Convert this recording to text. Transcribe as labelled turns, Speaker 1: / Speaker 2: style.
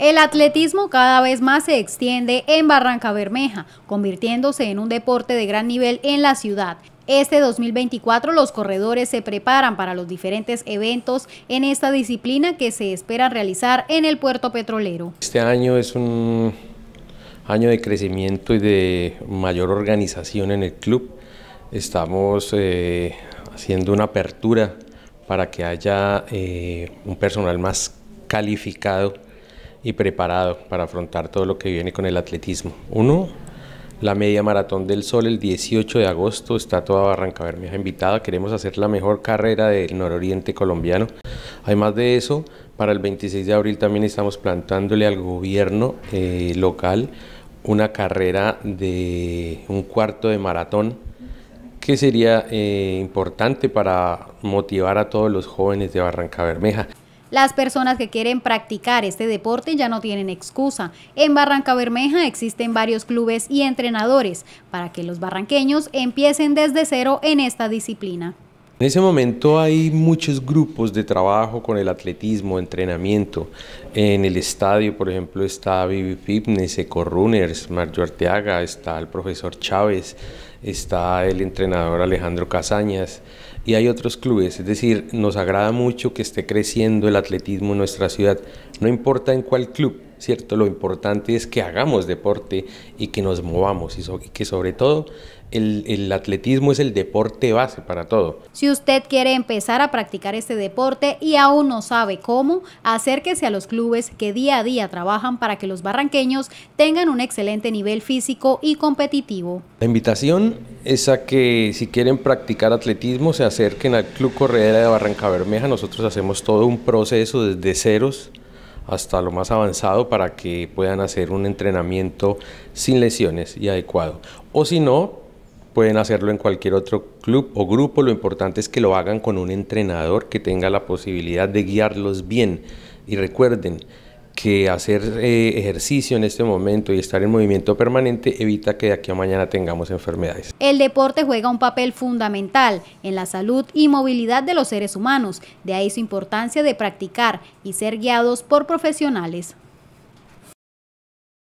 Speaker 1: El atletismo cada vez más se extiende en Barranca Bermeja, convirtiéndose en un deporte de gran nivel en la ciudad. Este 2024 los corredores se preparan para los diferentes eventos en esta disciplina que se espera realizar en el puerto petrolero.
Speaker 2: Este año es un año de crecimiento y de mayor organización en el club. Estamos eh, haciendo una apertura para que haya eh, un personal más calificado y preparado para afrontar todo lo que viene con el atletismo. Uno, la media maratón del sol el 18 de agosto está toda Barranca Bermeja invitada. Queremos hacer la mejor carrera del nororiente colombiano. Además de eso, para el 26 de abril también estamos plantándole al gobierno eh, local una carrera de un cuarto de maratón que sería eh, importante para motivar a todos los jóvenes de Barranca Bermeja.
Speaker 1: Las personas que quieren practicar este deporte ya no tienen excusa. En Barranca Bermeja existen varios clubes y entrenadores para que los barranqueños empiecen desde cero en esta disciplina.
Speaker 2: En ese momento hay muchos grupos de trabajo con el atletismo, entrenamiento. En el estadio, por ejemplo, está Vivi Fitness, Eco Runners, Mario Arteaga, está el profesor Chávez, está el entrenador Alejandro Casañas y hay otros clubes. Es decir, nos agrada mucho que esté creciendo el atletismo en nuestra ciudad, no importa en cuál club, ¿cierto? Lo importante es que hagamos deporte y que nos movamos y, que sobre todo el, el, atletismo es el deporte base para todo.
Speaker 1: Si usted quiere empezar a practicar este deporte y aún no sabe cómo, acérquese a los clubes que día a día trabajan para que los barranqueños tengan un excelente nivel físico y competitivo.
Speaker 2: La invitación es a que si quieren practicar atletismo se acerquen al Club Corredera de Barranca Bermeja. Nosotros hacemos todo un proceso desde ceros hasta lo más avanzado para que puedan hacer un entrenamiento sin lesiones y adecuado. O si no, pueden hacerlo en cualquier otro club o grupo. Lo importante es que lo hagan con un entrenador que tenga la posibilidad de guiarlos bien. Y recuerden, que hacer eh, ejercicio en este momento y estar en movimiento permanente evita que de aquí a mañana tengamos enfermedades.
Speaker 1: El deporte juega un papel fundamental en la salud y movilidad de los seres humanos, de ahí su importancia de practicar y ser guiados por profesionales.